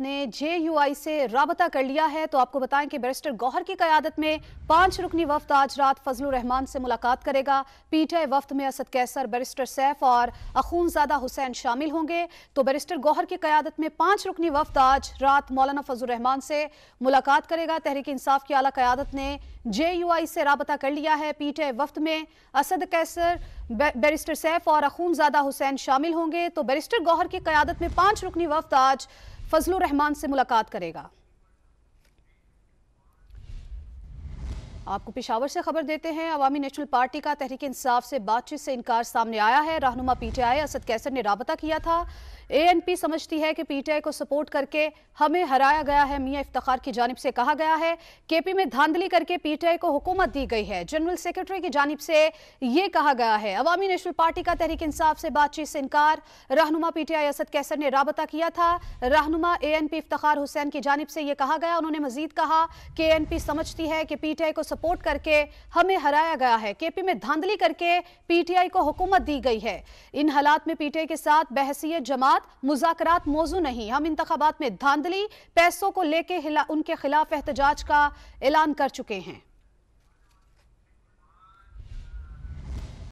ने जे से रबता कर लिया है तो आपको बताएं कि बैरिस्टर गौहर की क्यादत में पांच रुकनी वफद आज रात फजल रहमान से मुलाकात करेगा पीटे वफद में असद कैसर बैरिस्टर सैफ और अखूनजादा हुसैन शामिल होंगे तो बैरिस्टर गौहर की क्यादत में पांच रुकनी वफद आज रात मौलाना फजल रहमान से मुलाकात करेगा तहरीक इंसाफ की अला क्यादत ने जे यू आई से रबता कर लिया है पीटे वफद में असद कैसर बैरिस्टर सैफ और अखूनजादा हुसैन शामिल होंगे तो बैरिस्टर गौहर की क्यादत में पांच रुकनी वफद आज फजलुर रहमान से मुलाकात करेगा आपको पिशावर से खबर देते हैं अवामी नेशनल पार्टी का तहरीक इंसाफ से बातचीत से इनकार सामने आया है रहनुमा पीटीआई असद कैसर ने रबता किया था एएनपी समझती है कि पीटीआई को सपोर्ट करके हमें हराया गया है मियाँ इफ्तार की जानब से कहा गया है केपी में धांधली करके पीटीआई को हुकूमत दी गई है जनरल सेक्रेटरी की जानब से यह कहा गया है अवामी नेशनल पार्टी का तहरीक इंसाफ से बातचीत से इनकार रहनुमा पीटीआई असद कैसर ने रबता किया था रहनुमा ए इफ्तार हुसैन की जानब से यह कहा गया उन्होंने मजीद कहा कि ए समझती है कि पीटीआई को सपोर्ट करके हमें हराया गया है केपी में धांधली करके पीटीआई को हुकूमत दी गई है इन हालात में पीटीआई के साथ बहसीय जमात मुजाकरात मौजू नहीं हम इंतबात में धांधली पैसों को लेके उनके खिलाफ एहतजाज का ऐलान कर चुके हैं